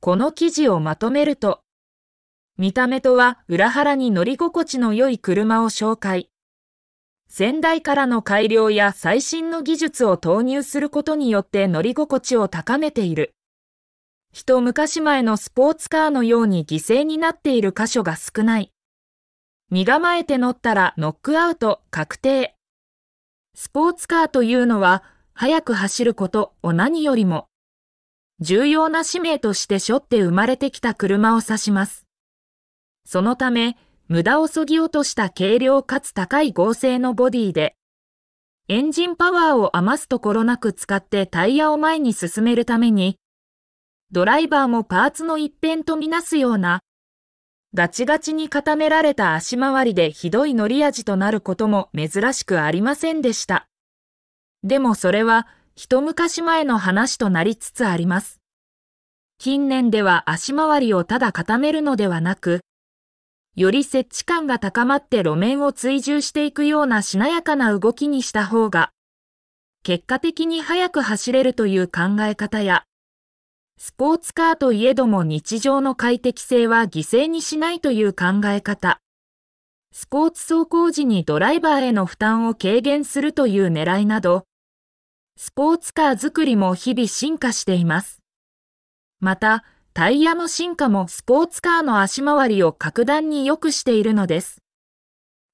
この記事をまとめると、見た目とは裏腹に乗り心地の良い車を紹介。先代からの改良や最新の技術を投入することによって乗り心地を高めている。一昔前のスポーツカーのように犠牲になっている箇所が少ない。身構えて乗ったらノックアウト確定。スポーツカーというのは、速く走ることを何よりも、重要な使命として背負って生まれてきた車を指します。そのため、無駄をそぎ落とした軽量かつ高い合成のボディで、エンジンパワーを余すところなく使ってタイヤを前に進めるために、ドライバーもパーツの一辺とみなすような、ガチガチに固められた足回りでひどい乗り味となることも珍しくありませんでした。でもそれは一昔前の話となりつつあります。近年では足回りをただ固めるのではなく、より接地感が高まって路面を追従していくようなしなやかな動きにした方が、結果的に速く走れるという考え方や、スポーツカーといえども日常の快適性は犠牲にしないという考え方、スポーツ走行時にドライバーへの負担を軽減するという狙いなど、スポーツカー作りも日々進化しています。また、タイヤの進化もスポーツカーの足回りを格段に良くしているのです。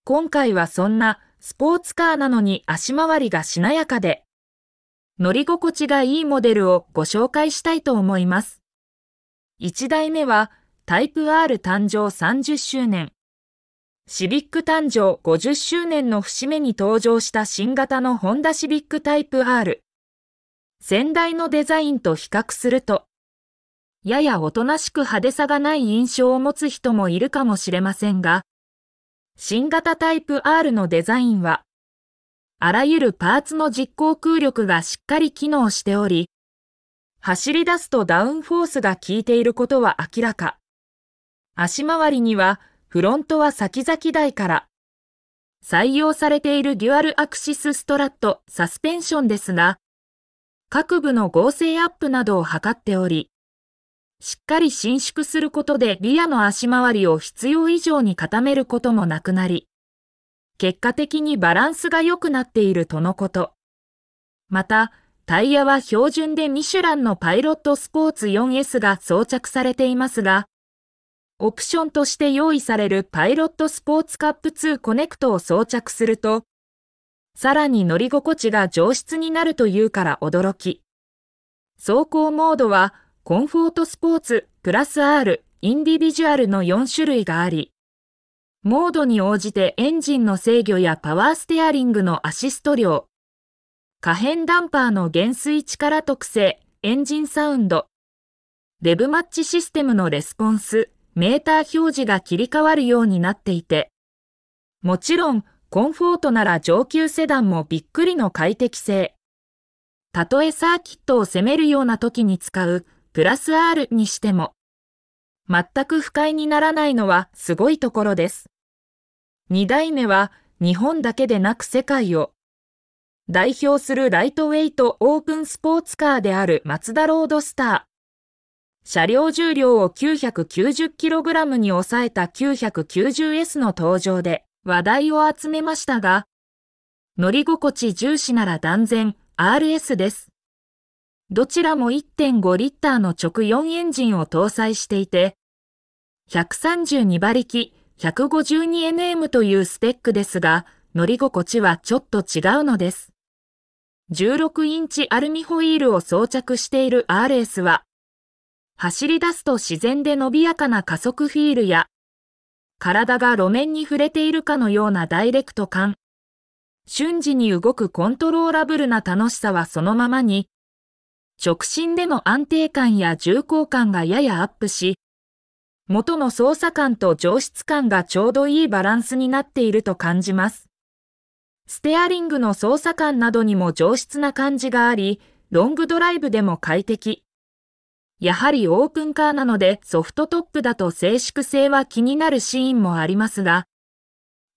今回はそんなスポーツカーなのに足回りがしなやかで、乗り心地がいいモデルをご紹介したいと思います。1台目はタイプ R 誕生30周年、シビック誕生50周年の節目に登場した新型のホンダシビックタイプ R。先代のデザインと比較すると、ややおとなしく派手さがない印象を持つ人もいるかもしれませんが、新型タイプ R のデザインは、あらゆるパーツの実行空力がしっかり機能しており、走り出すとダウンフォースが効いていることは明らか。足回りにはフロントは先々台から、採用されているデュアルアクシスストラットサスペンションですが、各部の合成アップなどを図っており、しっかり伸縮することでリアの足回りを必要以上に固めることもなくなり、結果的にバランスが良くなっているとのこと。また、タイヤは標準でミシュランのパイロットスポーツ 4S が装着されていますが、オプションとして用意されるパイロットスポーツカップ2コネクトを装着すると、さらに乗り心地が上質になるというから驚き。走行モードはコンフォートスポーツ、プラス R、インディビジュアルの4種類があり、モードに応じてエンジンの制御やパワーステアリングのアシスト量、可変ダンパーの減衰力特性、エンジンサウンド、デブマッチシステムのレスポンス、メーター表示が切り替わるようになっていて、もちろん、コンフォートなら上級セダンもびっくりの快適性。たとえサーキットを攻めるような時に使うプラス R にしても、全く不快にならないのはすごいところです。二代目は日本だけでなく世界を代表するライトウェイトオープンスポーツカーであるマツダロードスター。車両重量を 990kg に抑えた 990S の登場で話題を集めましたが、乗り心地重視なら断然 RS です。どちらも1.5リッターの直4エンジンを搭載していて、132馬力 152nm というスペックですが、乗り心地はちょっと違うのです。16インチアルミホイールを装着している RS は、走り出すと自然で伸びやかな加速フィールや、体が路面に触れているかのようなダイレクト感、瞬時に動くコントローラブルな楽しさはそのままに、直進での安定感や重厚感がややアップし、元の操作感と上質感がちょうどいいバランスになっていると感じます。ステアリングの操作感などにも上質な感じがあり、ロングドライブでも快適。やはりオープンカーなのでソフトトップだと静粛性は気になるシーンもありますが、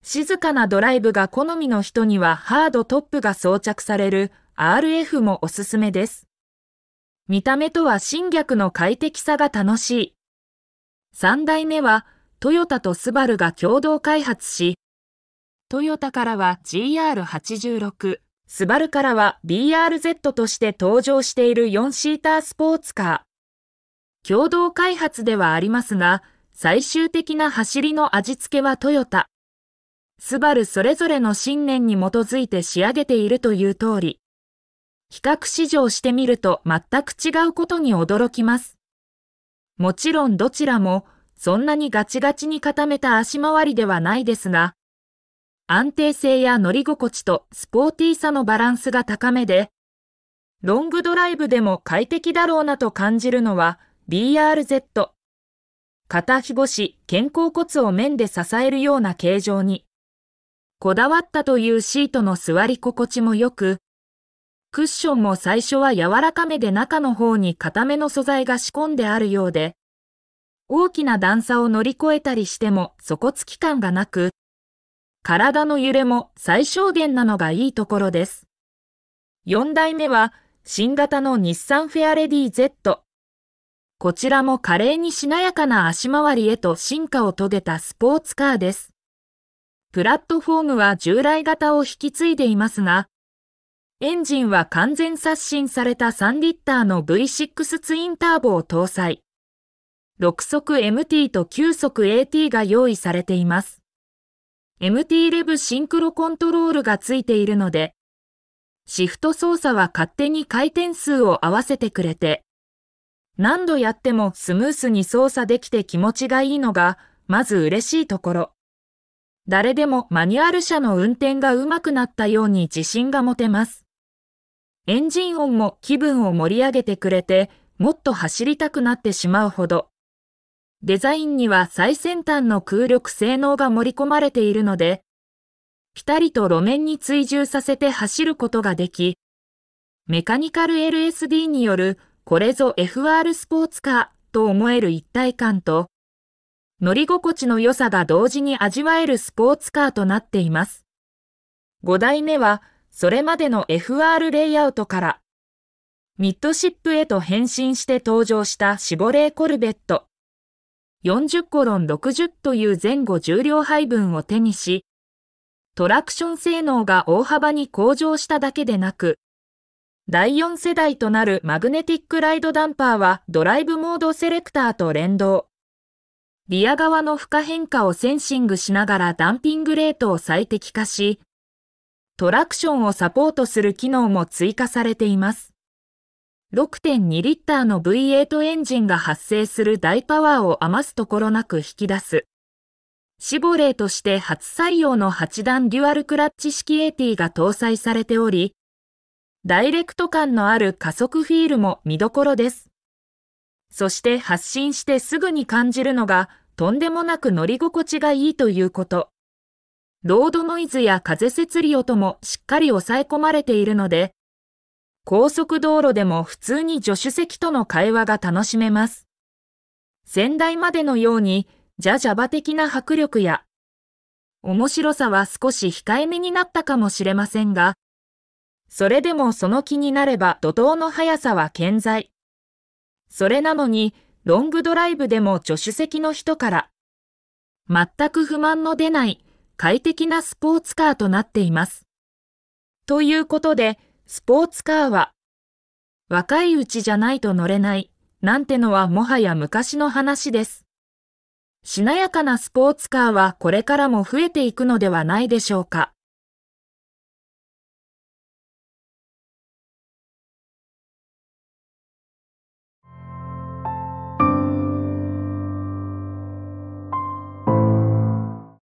静かなドライブが好みの人にはハードトップが装着される RF もおすすめです。見た目とは侵略の快適さが楽しい。三代目は、トヨタとスバルが共同開発し、トヨタからは GR86、スバルからは BRZ として登場している4シータースポーツカー。共同開発ではありますが、最終的な走りの味付けはトヨタ。スバルそれぞれの信念に基づいて仕上げているという通り、比較試乗してみると全く違うことに驚きます。もちろんどちらもそんなにガチガチに固めた足回りではないですが、安定性や乗り心地とスポーティーさのバランスが高めで、ロングドライブでも快適だろうなと感じるのは BRZ。肩ひごし、肩甲骨を面で支えるような形状に。こだわったというシートの座り心地も良く、クッションも最初は柔らかめで中の方に固めの素材が仕込んであるようで、大きな段差を乗り越えたりしても底つき感がなく、体の揺れも最小限なのがいいところです。4代目は新型の日産フェアレディ Z。こちらも華麗にしなやかな足回りへと進化を遂げたスポーツカーです。プラットフォームは従来型を引き継いでいますが、エンジンは完全刷新された3リッターの V6 ツインターボを搭載。6速 MT と9速 AT が用意されています。MT レブシンクロコントロールがついているので、シフト操作は勝手に回転数を合わせてくれて、何度やってもスムースに操作できて気持ちがいいのが、まず嬉しいところ。誰でもマニュアル車の運転が上手くなったように自信が持てます。エンジン音も気分を盛り上げてくれて、もっと走りたくなってしまうほど。デザインには最先端の空力性能が盛り込まれているので、ピタリと路面に追従させて走ることができ、メカニカル LSD によるこれぞ FR スポーツカーと思える一体感と、乗り心地の良さが同時に味わえるスポーツカーとなっています。5代目はそれまでの FR レイアウトから、ミッドシップへと変身して登場したシボレーコルベット。40コロン60という前後重量配分を手にし、トラクション性能が大幅に向上しただけでなく、第4世代となるマグネティックライドダンパーはドライブモードセレクターと連動。リア側の負荷変化をセンシングしながらダンピングレートを最適化し、トラクションをサポートする機能も追加されています。6.2リッターの V8 エンジンが発生する大パワーを余すところなく引き出す。シボレーとして初採用の8段デュアルクラッチ式 AT が搭載されており、ダイレクト感のある加速フィールも見どころです。そして発信してすぐに感じるのが、とんでもなく乗り心地がいいということ。ロードノイズや風設理音もしっかり抑え込まれているので、高速道路でも普通に助手席との会話が楽しめます。先代までのように、ジャジャバ的な迫力や、面白さは少し控えめになったかもしれませんが、それでもその気になれば怒涛の速さは健在。それなのに、ロングドライブでも助手席の人から、全く不満の出ない快適なスポーツカーとなっています。ということで、スポーツカーは、若いうちじゃないと乗れない、なんてのはもはや昔の話です。しなやかなスポーツカーはこれからも増えていくのではないでしょうか。